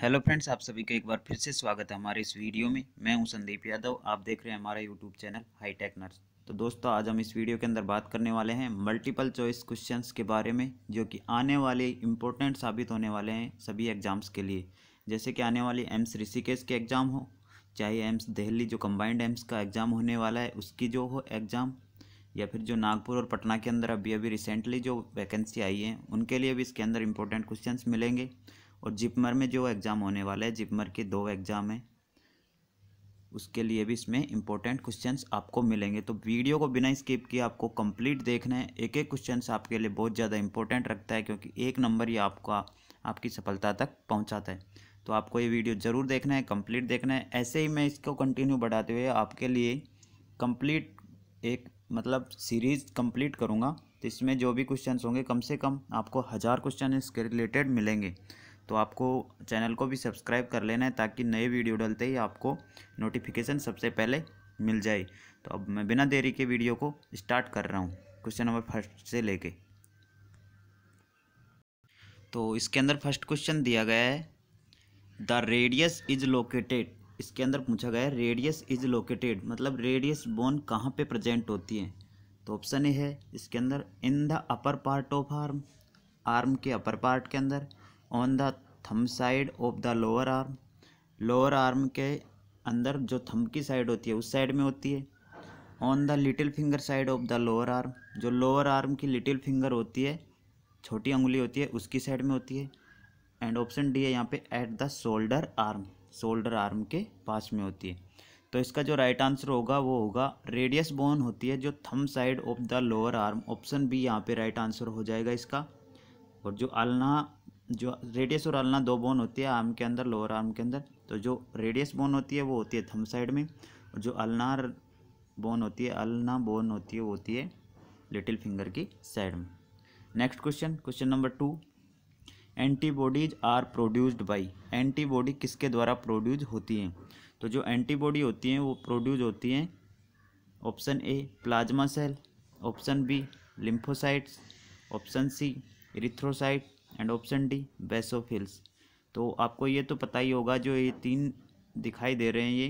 Hello friends आप सभी का एक बार फिर से स्वागत है हमारे इस वीडियो में मैं हूं संदीप यादव आप देख रहे हैं हमारा यूट्यूब चैनल हाईटेक नर्स तो दोस्तों आज हम इस वीडियो के अंदर बात करने वाले हैं मल्टीपल चॉइस क्वेश्चंस के बारे में जो कि आने वाले इंपॉर्टेंट साबित होने वाले हैं सभी एग्जाम्स के लिए जैसे कि आने वाले एम्स ऋषिकेश के एग्ज़ाम हो चाहे एम्स दिल्ली जो कम्बाइंड एम्स का एग्ज़ाम होने वाला है उसकी जो हो एग्ज़ाम या फिर जो नागपुर और पटना के अंदर अभी अभी रिसेंटली जो वैकेंसी आई है उनके लिए भी इसके अंदर इंपॉर्टेंट क्वेश्चन मिलेंगे और जिपमर में जो एग्ज़ाम होने वाला है जिपमर के दो एग्ज़ाम हैं उसके लिए भी इसमें इंपॉर्टेंट क्वेश्चंस आपको मिलेंगे तो वीडियो को बिना स्किप किए आपको कंप्लीट देखना है एक एक क्वेश्चन आपके लिए बहुत ज़्यादा इंपॉर्टेंट रखता है क्योंकि एक नंबर ही आपका आपकी सफलता तक पहुँचाता है तो आपको ये वीडियो ज़रूर देखना है कंप्लीट देखना है ऐसे ही मैं इसको कंटिन्यू बढ़ाते हुए आपके लिए कम्प्लीट एक मतलब सीरीज़ कम्प्लीट करूँगा तो इसमें जो भी क्वेश्चन होंगे कम से कम आपको हज़ार क्वेश्चन इसके रिलेटेड मिलेंगे तो आपको चैनल को भी सब्सक्राइब कर लेना है ताकि नए वीडियो डलते ही आपको नोटिफिकेशन सबसे पहले मिल जाए तो अब मैं बिना देरी के वीडियो को स्टार्ट कर रहा हूँ क्वेश्चन नंबर फर्स्ट से लेके तो इसके अंदर फर्स्ट क्वेश्चन दिया गया है द रेडियस इज लोकेटेड इसके अंदर पूछा गया है रेडियस इज लोकेटेड मतलब रेडियस बोन कहाँ पे प्रेजेंट होती है तो ऑप्शन ए है इसके अंदर in the upper part of arm arm के अपर पार्ट के अंदर on the thumb side of the lower arm lower arm के अंदर जो थम की साइड होती है उस साइड में होती है on the little finger side of the lower arm जो लोअर आर्म की लिटिल फिंगर होती है छोटी उंगली होती है उसकी साइड में होती है एंड ऑप्शन डी है यहाँ पे at the shoulder arm shoulder arm के पास में होती है तो इसका जो राइट आंसर होगा वो होगा रेडियस बोन होती है जो thumb side of the lower arm option B यहाँ पे राइट आंसर हो जाएगा इसका और जो अलना जो रेडियस और अल्ना दो बोन होती है आर्म के अंदर लोअर आर्म के अंदर तो जो रेडियस बोन होती है वो होती है थम साइड में और जो अल्नार बोन होती है अल्ना बोन होती है वो होती है लिटिल फिंगर की साइड में next question question number two antibodies are produced by antibody किसके द्वारा प्रोड्यूज होती हैं तो जो एंटीबॉडी होती हैं वो प्रोड्यूज होती हैं option A plasma cell option B lymphocytes option C erythrocyte and option D basophils तो आपको ये तो पता ही होगा जो ये तीन दिखाई दे रहे हैं ये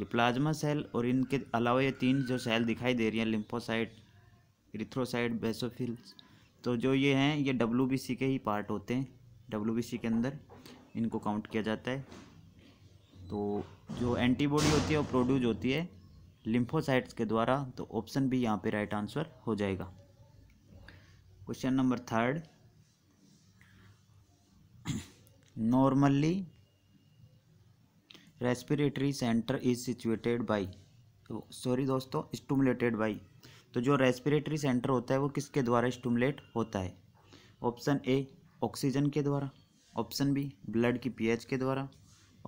ये प्लाज्मा सेल और इनके अलावा ये तीन जो सेल दिखाई दे रही हैं लिम्फोसाइड इरिथ्रोसाइट बेसोफिल्स तो जो ये हैं ये डब्ल्यू के ही पार्ट होते हैं डब्ल्यू के अंदर इनको काउंट किया जाता है तो जो एंटीबॉडी होती है वो प्रोड्यूस होती है लिम्फोसाइट्स के द्वारा तो ऑप्शन भी यहाँ पे राइट आंसर हो जाएगा question number third normally respiratory centre is situated by sorry दोस्तों स्टूमुलेटेड बाई तो जो रेस्पिरेटरी सेंटर होता है वो किसके द्वारा स्टूमुलेट होता है ऑप्शन ए ऑक्सीजन के द्वारा ऑप्शन बी ब्लड की पीएच के द्वारा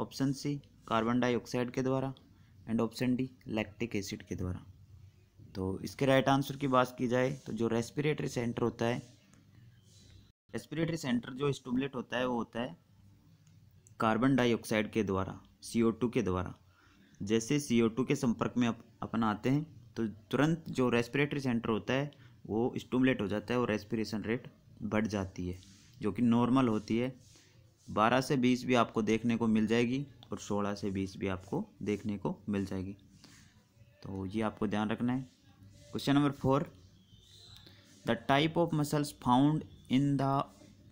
ऑप्शन सी कार्बन डाइऑक्साइड के द्वारा and option D lactic acid के द्वारा तो इसके राइट आंसर की बात की जाए तो जो रेस्पिरेटरी सेंटर होता है रेस्पिरेटरी सेंटर जो स्टूबलेट होता है वो होता है कार्बन डाइऑक्साइड के द्वारा टू के द्वारा जैसे टू के संपर्क में अप, अपन आते हैं तो तुरंत जो रेस्पिरेटरी सेंटर होता है वो स्टूमलेट हो जाता है और रेस्पिरेशन रेट बढ़ जाती है जो कि नॉर्मल होती है बारह से बीस भी आपको देखने को मिल जाएगी और सोलह से बीस भी आपको देखने को मिल जाएगी तो ये आपको ध्यान रखना है question number four the type of muscles found in the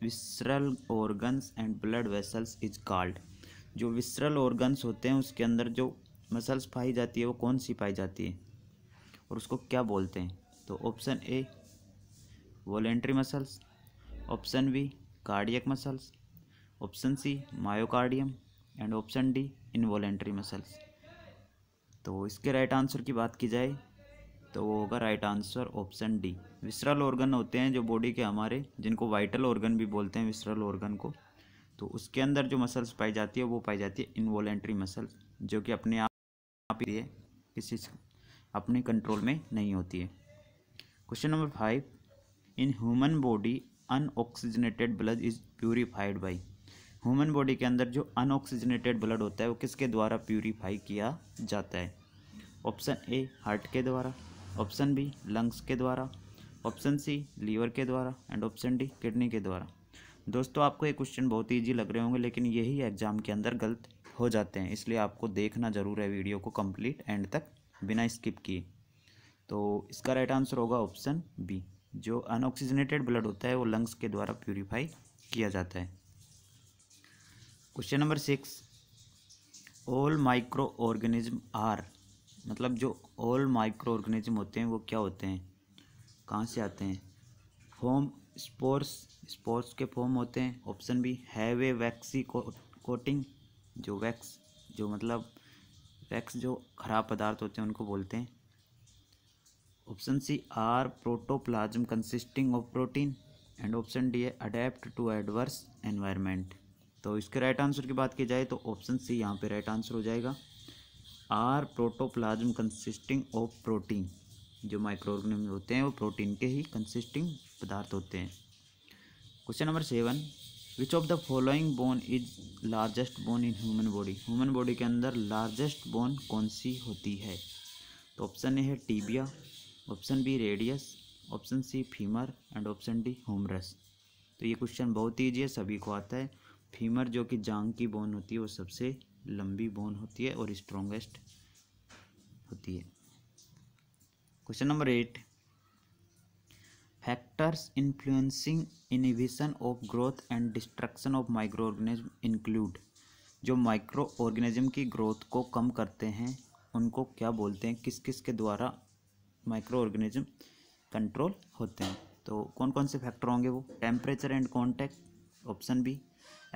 visceral organs and blood vessels is called जो विसरल ऑर्गन्स होते हैं उसके अंदर जो मसल्स पाई जाती है वो कौन सी पाई जाती है और उसको क्या बोलते हैं तो option A voluntary muscles option B cardiac muscles option C myocardium and option D involuntary muscles तो इसके राइट आंसर की बात की जाए तो वो होगा right answer option D visceral organ होते हैं जो बॉडी के हमारे जिनको वाइटल ऑर्गन भी बोलते हैं विसरल ऑर्गन को तो उसके अंदर जो मसल्स पाई जाती है वो पाई जाती है इन्वॉलेंट्री मसल जो कि अपने आप ही किसी अपने कंट्रोल में नहीं होती है question number five in human body unoxygenated blood is purified by human body के अंदर जो अनऑक्सीजनेटेड ब्लड होता है वो किसके द्वारा प्योरीफाई किया जाता है ऑप्शन ए हार्ट के द्वारा ऑप्शन बी लंग्स के द्वारा ऑप्शन सी लीवर के द्वारा एंड ऑप्शन डी किडनी के द्वारा दोस्तों आपको ये क्वेश्चन बहुत ईजी लग रहे होंगे लेकिन यही एग्ज़ाम के अंदर गलत हो जाते हैं इसलिए आपको देखना ज़रूर है वीडियो को कंप्लीट एंड तक बिना स्किप किए तो इसका राइट आंसर होगा ऑप्शन बी जो अनऑक्सीजनेटेड ब्लड होता है वो लंग्स के द्वारा प्योरीफाई किया जाता है question number six all microorganism are मतलब जो ऑल माइक्रो ऑर्गेनिज्म होते हैं वो क्या होते हैं कहाँ से आते हैं फॉर्म स्पोर्स स्पोर्स के फॉर्म होते हैं option B have a waxy coating जो वैक्स जो मतलब वैक्स जो खराब पदार्थ होते हैं उनको बोलते हैं option C are protoplasm consisting of protein and option D है अडेप्ट टू एडवर्स एनवायरमेंट तो इसके राइट आंसर की बात की जाए तो ऑप्शन सी यहाँ पे राइट आंसर हो जाएगा are protoplasm consisting of protein जो ऑर्गेनिज्म होते हैं वो प्रोटीन के ही कंसिस्टिंग पदार्थ होते हैं question number seven which of the following bone is largest bone in human body human body के अंदर लार्जेस्ट बोन कौन सी होती है तो ऑप्शन ए है tibia option B radius option C femur and option D humerus तो ये question बहुत ईजी है सभी को आता है फीमर जो कि जांग की बोन होती है वो सबसे लंबी बोन होती है और स्ट्रोंगेस्ट होती है question number eight factors influencing inhibition of growth and destruction of microorganism include जो माइक्रो ऑर्गेनिज्म की ग्रोथ को कम करते हैं उनको क्या बोलते हैं किस किस के द्वारा माइक्रो ऑर्गेनिज्म कंट्रोल होते हैं तो कौन कौन से फैक्टर होंगे वो temperature and contact option B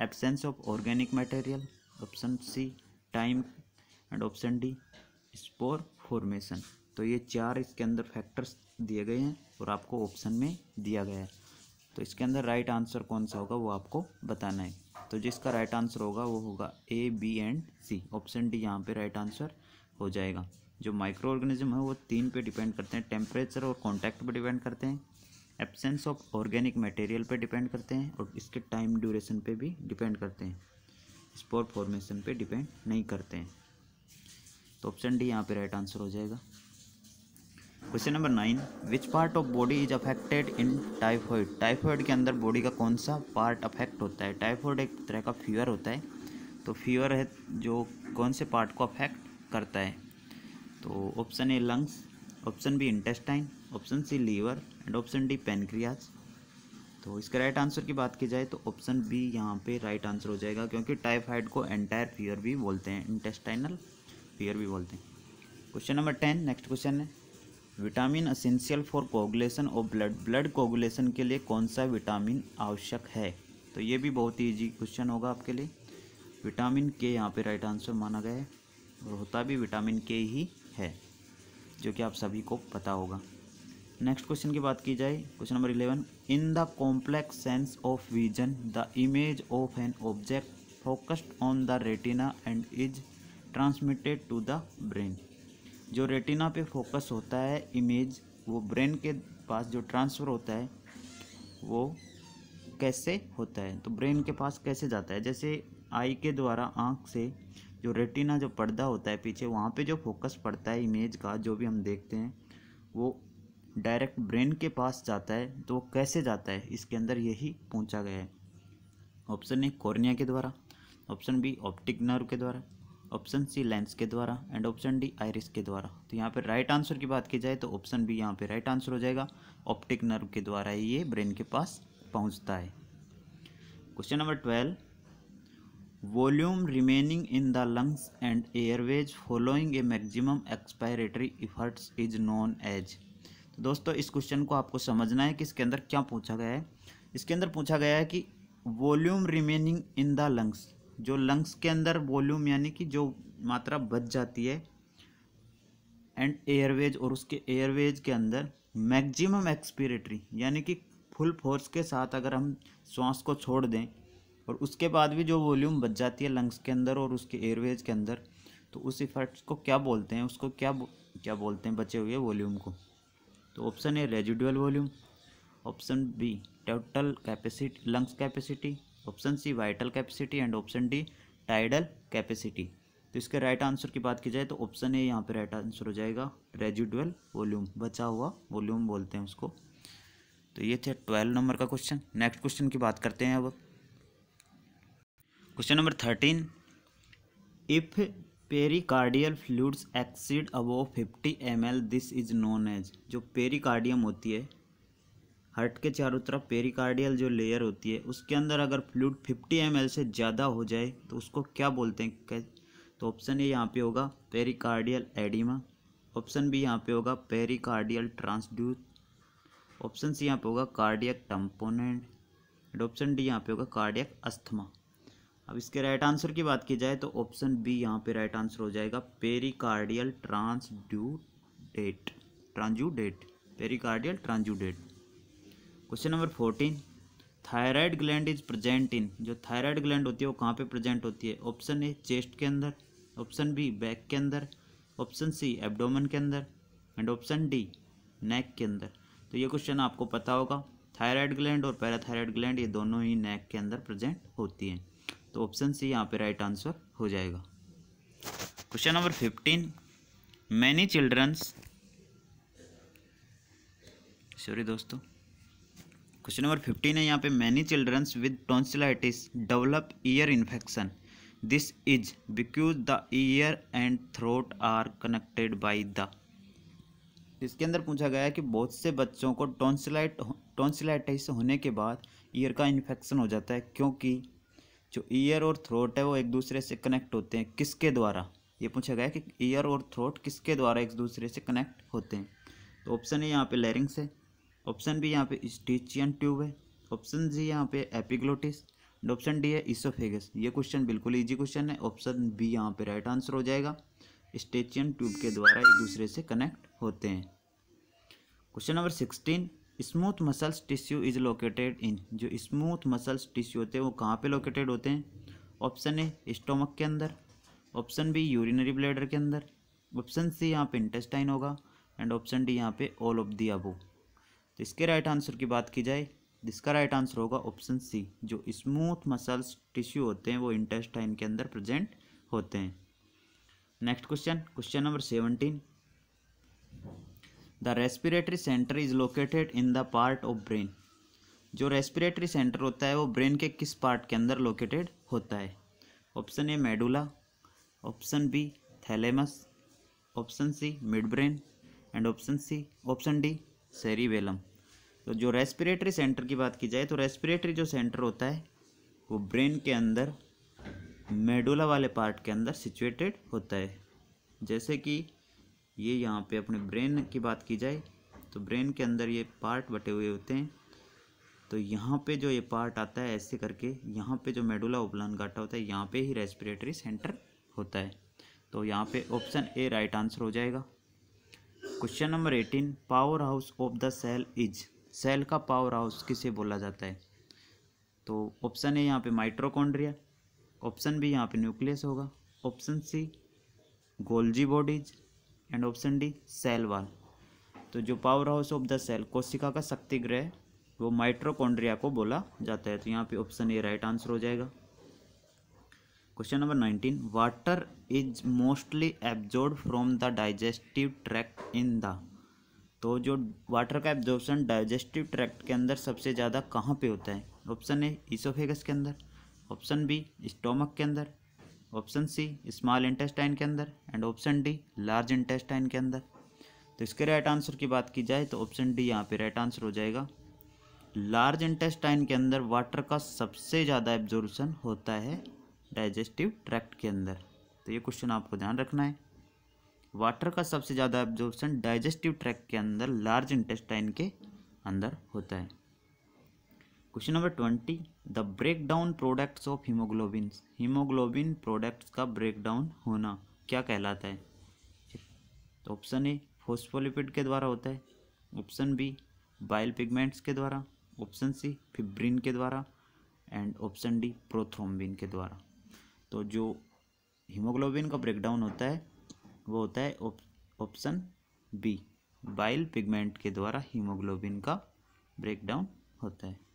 absence of organic material option C time and option D spore formation तो ये चार इसके अंदर फैक्टर्स दिए गए हैं और आपको ऑप्शन में दिया गया है तो इसके अंदर राइट आंसर कौन सा होगा वो आपको बताना है तो जिसका राइट आंसर होगा वो होगा A B and C option D यहाँ पे राइट आंसर हो जाएगा जो माइक्रो ऑर्गेनिज्म है वो तीन पे डिपेंड करते हैं टेम्परेचर और कॉन्टैक्ट पर डिपेंड करते हैं एबसेंस ऑफ ऑर्गेनिक मटेरियल पर डिपेंड करते हैं और इसके टाइम ड्यूरेशन पर भी डिपेंड करते हैं स्पोर फॉर्मेशन पे डिपेंड नहीं करते हैं तो ऑप्शन डी यहाँ पे राइट आंसर हो जाएगा question number nine which part of body is affected in typhoid typhoid के अंदर बॉडी का कौन सा पार्ट अफेक्ट होता है टाइफॉइड एक तरह का फीवर होता है तो फीवर है जो कौन से पार्ट को अफेक्ट करता है तो option A lungs option B intestine option C liver and option D pancreas तो इसका राइट आंसर की बात की जाए तो ऑप्शन बी यहाँ पे राइट आंसर हो जाएगा क्योंकि टाइफाइड को एंटायर फीवर भी बोलते हैं इंटेस्टाइनल फीवर भी बोलते हैं question number ten next question है विटामिन असेंशियल फॉर कोगुलेशन और ब्लड ब्लड कोगुलेशन के लिए कौन सा विटामिन आवश्यक है तो ये भी बहुत ही ईजी क्वेश्चन होगा आपके लिए विटामिन के यहाँ पर राइट आंसर माना गया है और होता भी विटामिन के ही है जो कि आप सभी को पता होगा नेक्स्ट क्वेश्चन की बात की जाए question number eleven in the complex sense of vision the image of an object focused on the retina and is transmitted to the brain जो रेटिना पे फोकस होता है इमेज वो ब्रेन के पास जो ट्रांसफ़र होता है वो कैसे होता है तो ब्रेन के पास कैसे जाता है जैसे आई के द्वारा आँख से जो रेटिना जो पर्दा होता है पीछे वहाँ पे जो फोकस पड़ता है इमेज का जो भी हम देखते हैं वो डायरेक्ट ब्रेन के पास जाता है तो वो कैसे जाता है इसके अंदर यही पूछा गया है ऑप्शन ए कॉर्निया के द्वारा ऑप्शन बी ऑप्टिक नर्व के द्वारा ऑप्शन सी लेंस के द्वारा एंड ऑप्शन डी आयरिस के द्वारा तो यहाँ पर राइट आंसर की बात की जाए तो ऑप्शन बी यहाँ पर राइट आंसर हो जाएगा ऑप्टिक नर्व के द्वारा ही ये ब्रेन के पास पहुँचता है question number twelve volume remaining in the lungs and airways following a maximum expiratory efforts is known as दोस्तों इस क्वेश्चन को आपको समझना है कि इसके अंदर क्या पूछा गया है इसके अंदर पूछा गया है कि volume remaining in the lungs जो लंग्स के अंदर वॉल्यूम यानी कि जो मात्रा बच जाती है एंड एयरवेज और उसके एयरवेज के अंदर मैक्सिमम एक्सपीरेटरी यानी कि फुल फोर्स के साथ अगर हम श्वास को छोड़ दें और उसके बाद भी जो वॉल्यूम बच जाती है लंग्स के अंदर और उसके एयरवेज के अंदर तो उस इफेक्ट्स को क्या बोलते हैं उसको क्या क्या बोलते हैं बचे हुए वॉल्यूम को तो option A residual volume option B total capacity lungs capacity option C vital capacity and option D tidal capacity तो इसके राइट आंसर की बात की जाए तो ऑप्शन ए यहाँ पे राइट आंसर हो जाएगा रेजिडुअल वॉल्यूम बचा हुआ वॉल्यूम बोलते हैं उसको तो ये थे ट्वेल्व नंबर का क्वेश्चन नेक्स्ट क्वेश्चन की बात करते हैं अब question number thirteen if pericardial fluids exceed above fifty M this is known as जो पेरिकार्डियम होती है हार्ट के चारों तरफ पेरिकार्डियल जो लेयर होती है उसके अंदर अगर फ्लूड फिफ्टी एम से ज़्यादा हो जाए तो उसको क्या बोलते हैं कै? तो ऑप्शन ए यहाँ पे होगा पेरिकार्डियल एडिमा ऑप्शन बी यहाँ पे होगा पेरिकार्डियल ट्रांसड्यूथ ऑप्शन सी यहाँ पे होगा cardiac tamponade and option D यहाँ पे होगा कार्डियक अस्थमा अब इसके राइट आंसर की बात की जाए तो ऑप्शन बी यहाँ पे राइट आंसर हो जाएगा pericardial transudate transudate pericardial transudate question number fourteen thyroid gland is present in जो थायराइड ग्लैंड होती है वो कहाँ पे प्रेजेंट होती है ऑप्शन ए चेस्ट के अंदर ऑप्शन बी बैक के अंदर ऑप्शन सी एब्डोमन के अंदर एंड ऑप्शन डी नेक के अंदर तो ये क्वेश्चन आपको पता होगा थायराइड ग्लैंड और पैराथायराइड ग्लैंड ये दोनों ही नेक के अंदर प्रेजेंट होती हैं तो ऑप्शन सी यहाँ पे राइट आंसर हो जाएगा question number fifteen many childrens sorry दोस्तों क्वेश्चन नंबर फिफ्टीन है यहाँ पे many childrens with tonsillitis develop ear infection this is because the ear and throat are connected by the इसके अंदर पूछा गया है कि बहुत से बच्चों को टॉन्सिलाइट टॉन्सिलाइटिस होने के बाद ईयर का इन्फेक्शन हो जाता है क्योंकि जो ईयर और थ्रोट है वो एक दूसरे से कनेक्ट होते हैं किसके द्वारा ये पूछा गया कि ईयर और थ्रोट किसके द्वारा एक दूसरे से कनेक्ट होते हैं तो ऑप्शन ए यहाँ पे लेरिंग्स है ऑप्शन बी यहाँ पे स्टीचियन ट्यूब है ऑप्शन जी यहाँ पे एपिग्लोटिस एंड ऑप्शन डी है इसोफेगस ये क्वेश्चन बिल्कुल ईजी क्वेश्चन है ऑप्शन बी यहाँ पे राइट आंसर हो जाएगा स्टेचियन ट्यूब के द्वारा एक दूसरे से कनेक्ट होते हैं question number sixteen smooth muscles tissue is located in जो स्मूथ मसल्स टिश्यू होते हैं वो कहाँ पे लोकेटेड होते हैं ऑप्शन ए स्टोमक के अंदर ऑप्शन बी यूरिनरी ब्लेडर के अंदर ऑप्शन सी यहाँ पे इंटेस्टाइन होगा एंड ऑप्शन डी यहाँ पे ऑल ऑफ दी अबो तो इसके राइट आंसर की बात की जाए जिसका राइट आंसर होगा ऑप्शन सी जो स्मूथ मसल्स टिश्यू होते हैं वो इंटेस्टाइन के अंदर प्रजेंट होते हैं next question question number seventeen the respiratory centre is located in the part of brain जो रेस्पिरेटरी सेंटर होता है वो ब्रेन के किस पार्ट के अंदर लोकेटेड होता है option A medulla option B thalamus option C midbrain and option C option D cerebellum तो जो रेस्पिरेटरी सेंटर की बात की जाए तो रेस्पिरेटरी जो सेंटर होता है वो ब्रेन के अंदर मेडुला वाले पार्ट के अंदर सिचुएटेड होता है जैसे कि ये यहाँ पे अपने ब्रेन की बात की जाए तो ब्रेन के अंदर ये पार्ट बटे हुए होते हैं तो यहाँ पे जो ये पार्ट आता है ऐसे करके यहाँ पे जो मेडुला उपलान घाटा होता है यहाँ पे ही रेस्पिरेटरी सेंटर होता है तो यहाँ पे ऑप्शन ए राइट आंसर हो जाएगा question number eighteen powerhouse of the cell is cell का पावर हाउस किसे बोला जाता है तो ऑप्शन ए यहाँ पे माइट्रोकॉन्ड्रिया ऑप्शन बी यहाँ पे न्यूक्लियस होगा option C Golgi bodies and option D cell wall तो जो powerhouse of the cell कोशिका का शक्ति ग्रह वो माइट्रोकोंड्रिया को बोला जाता है तो यहाँ पे ऑप्शन ए राइट आंसर हो जाएगा question number nineteen water is mostly absorb from the digestive tract in the तो जो वाटर का एब्जॉर्बन डाइजेस्टिव ट्रैक्ट के अंदर सबसे ज़्यादा कहाँ पे होता है ऑप्शन ए इसोफेगस के अंदर ऑप्शन बी स्टोमक के अंदर ऑप्शन सी स्मॉल इंटेस्टाइन के अंदर and option D large intestine के अंदर तो इसके राइट आंसर की बात की जाए तो ऑप्शन डी यहाँ पे राइट आंसर हो जाएगा लार्ज इंटेस्टाइन के अंदर वाटर का सबसे ज़्यादा एब्जॉर्बन होता है डाइजेस्टिव ट्रैक्ट के अंदर तो ये क्वेश्चन आपको ध्यान रखना है वाटर का सबसे ज़्यादा एब्जॉर्बन डाइजेस्टिव ट्रैक के अंदर लार्ज इंटेस्टाइन के अंदर होता है question number twenty the break down products of haemoglobin haemoglobin products का ब्रेक डाउन होना क्या कहलाता है तो ऑप्शन ए फोस्फोलिपिड के द्वारा होता है ऑप्शन बी बाइल पिगमेंट्स के द्वारा ऑप्शन सी फिब्रिन के द्वारा एंड ऑप्शन डी प्रोथ्रोम्बिन के द्वारा तो जो हीमोग्लोबिन का ब्रेकडाउन होता है वो होता है ऑप्शन बी बाइल पिगमेंट के द्वारा हीमोग्लोबिन का ब्रेकडाउन होता है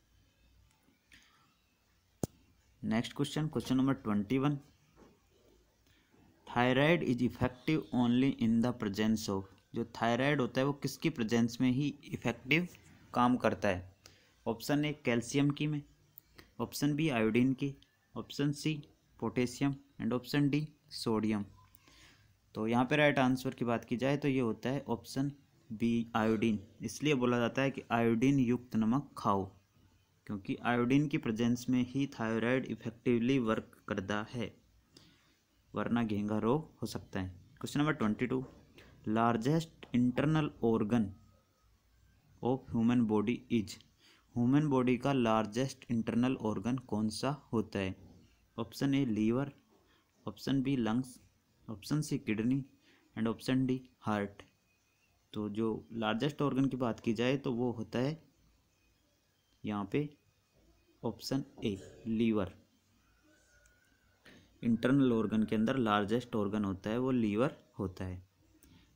next question question number twenty one thyroid is effective only in the presence of जो थायराइड होता है वो किसकी प्रजेंस में ही इफेक्टिव काम करता है ऑप्शन ए कैल्शियम की में ऑप्शन बी आयोडीन की option C potassium and option D sodium तो यहाँ पे राइट आंसर की बात की जाए तो ये होता है ऑप्शन बी आयोडीन इसलिए बोला जाता है कि आयोडीन युक्त नमक खाओ क्योंकि आयोडीन की प्रेजेंस में ही थायराइड इफेक्टिवली वर्क करता है वरना घेंगा रोग हो सकता है question number twenty two largest internal organ of human body is human body का लार्जेस्ट इंटरनल ऑर्गन कौन सा होता है option A liver option B lungs option C kidney and option D heart तो जो लार्जेस्ट ऑर्गन की बात की जाए तो वो होता है यहाँ पे option A liver internal organ के अंदर लार्जेस्ट ऑर्गन होता है वो लीवर होता है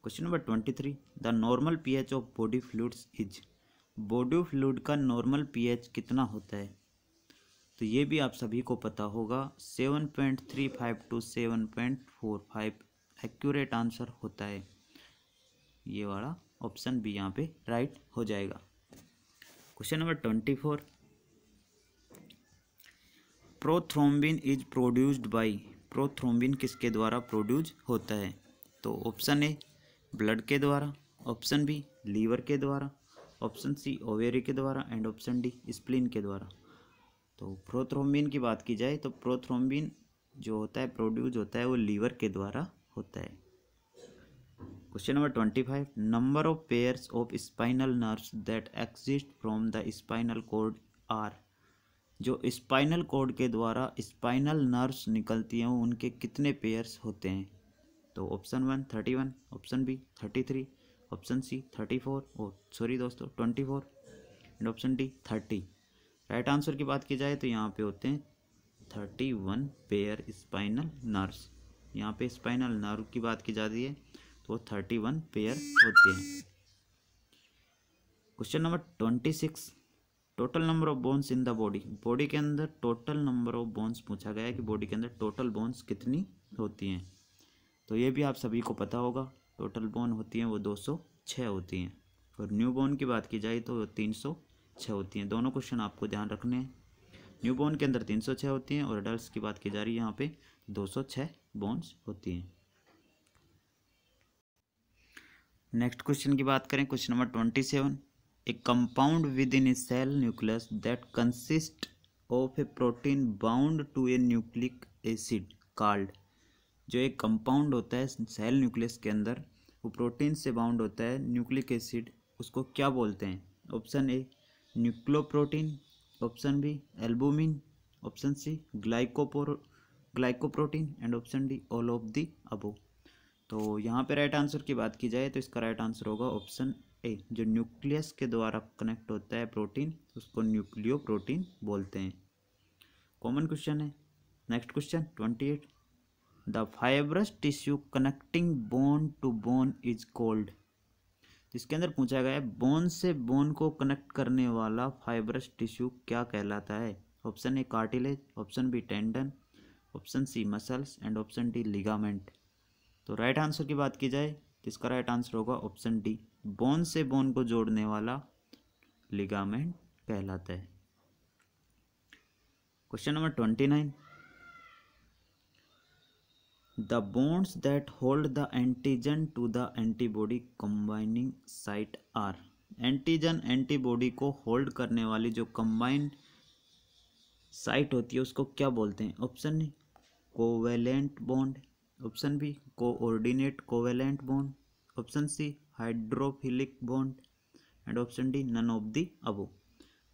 question number twenty three the normal pH of body fluids is body fluid का नॉर्मल पीएच कितना होता है तो ये भी आप सभी को पता होगा seven point three five to seven point four five accurate answer होता है ये वाला ऑप्शन भी यहाँ पे राइट हो जाएगा question number twenty four prothrombin is produced by prothrombin किसके द्वारा प्रोड्यूस होता है तो ऑप्शन ए ब्लड के द्वारा ऑप्शन बी लीवर के द्वारा ऑप्शन सी ओवेरी के द्वारा एंड ऑप्शन डी स्प्लिन के द्वारा तो प्रोथ्रोम्बिन की बात की जाए तो प्रोथ्रोम्बिन जो होता है प्रोड्यूस होता है वो लीवर के द्वारा होता है question number twenty five number of pairs of spinal nerves that exist from the spinal cord are जो स्पाइनल कोड के द्वारा स्पाइनल नर्व्स निकलती हैं उनके कितने पेयर्स होते हैं तो option one thirty one option B thirty three option C thirty four oh sorry दोस्तों twenty four and option D thirty right answer की बात की जाए तो यहाँ पे होते हैं thirty one pair spinal nerves यहाँ पे स्पाइनल नर्व की बात की जाती है वो थर्टी वन पेयर होते हैं question number twenty six total number of bones in the body body के अंदर टोटल नंबर ऑफ बोन्स पूछा गया है कि बॉडी के अंदर टोटल बोन्स कितनी होती हैं तो ये भी आप सभी को पता होगा टोटल बोन होती हैं वो दो सौ छः होती हैं और न्यू बोन की बात की जाए तो तीन सौ छः होती हैं दोनों क्वेश्चन आपको ध्यान रखने हैं न्यू बोन के अंदर तीन सौ छः होती हैं और अडल्ट की बात की जा रही है यहाँ पे दो सौ छः बोन्स होती हैं नेक्स्ट क्वेश्चन की बात करें question number twenty seven a compound within a cell nucleus that consist of a protein bound to a nucleic acid card जो एक कंपाउंड होता है सेल न्यूक्लियस के अंदर वो प्रोटीन से बाउंड होता है न्यूक्लिक एसिड उसको क्या बोलते हैं option A nucleoprotein option B albumin option C glycopor glycoprotein and option D all of the above तो यहाँ पे राइट आंसर की बात की जाए तो इसका राइट आंसर होगा ऑप्शन ए जो न्यूक्लियस के द्वारा कनेक्ट होता है प्रोटीन उसको न्यूक्लियो प्रोटीन बोलते हैं कॉमन क्वेश्चन है next question twenty eight the fibrous tissue connecting bone to bone is called जिसके अंदर पूछा गया है बोन से बोन को कनेक्ट करने वाला फाइब्रस टिश्यू क्या कहलाता है option A cartilage option B tendon option C muscles and option D ligament तो राइट आंसर की बात की जाए तो इसका राइट आंसर होगा ऑप्शन डी बोन से बोन को जोड़ने वाला लिगामेंट कहलाता है question number twenty nine the bonds that hold the antigen to the antibody combining site are antigen antibody को होल्ड करने वाली जो कंबाइंड साइट होती है उसको क्या बोलते हैं option covalent bond option B coordinate covalent bond option C hydrophilic bond and option D none of the above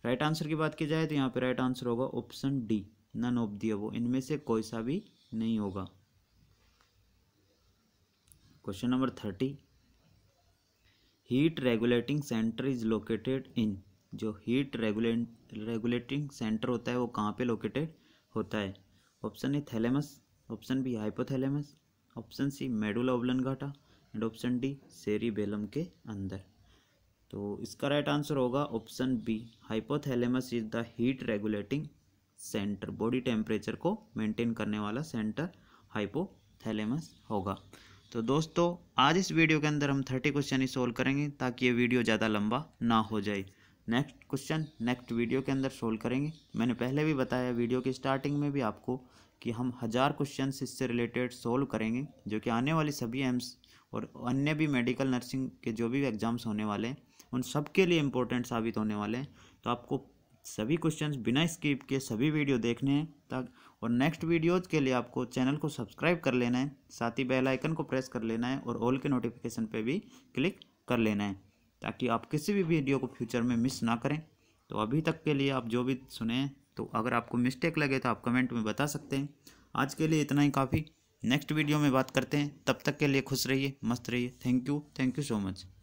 right answer की बात की जाए तो यहाँ पे राइट आंसर होगा option D none of the above इनमें से कोई सा भी नहीं होगा question number thirty heat regulating centre is located in जो हीट रेगुलेट रेगुलेटिंग सेंटर होता है वो कहाँ पे लोकेटेड होता है option A thalamus option B hypothalamus option C medulla घाटा एंड ऑप्शन डी बेलम के अंदर तो इसका राइट आंसर होगा option B hypothalamus is the heat regulating centre body temperature को मेंटेन करने वाला सेंटर हाइपोथैलेमस होगा तो दोस्तों आज इस वीडियो के अंदर हम थर्टी क्वेश्चन ही सॉल्व करेंगे ताकि ये वीडियो ज़्यादा लंबा ना हो जाए नेक्स्ट क्वेश्चन नेक्स्ट वीडियो के अंदर सोल्व करेंगे मैंने पहले भी बताया वीडियो की स्टार्टिंग में भी आपको कि हम हज़ार क्वेश्चन इससे रिलेटेड सोल्व करेंगे जो कि आने वाली सभी एम्स और अन्य भी मेडिकल नर्सिंग के जो भी एग्ज़ाम्स होने वाले हैं उन सब के लिए इम्पोर्टेंट साबित होने वाले हैं तो आपको सभी क्वेश्चन बिना स्किप के सभी वीडियो देखने हैं तक और नेक्स्ट वीडियोज़ के लिए आपको चैनल को सब्सक्राइब कर लेना है साथ ही बेलाइकन को प्रेस कर लेना है और ऑल के नोटिफिकेशन पर भी क्लिक कर लेना है ताकि आप किसी भी वीडियो को फ्यूचर में मिस ना करें तो अभी तक के लिए आप जो भी सुने तो अगर आपको मिस्टेक लगे तो आप कमेंट में बता सकते हैं आज के लिए इतना ही काफ़ी नेक्स्ट वीडियो में बात करते हैं तब तक के लिए खुश रहिए मस्त रहिए thank you thank you so much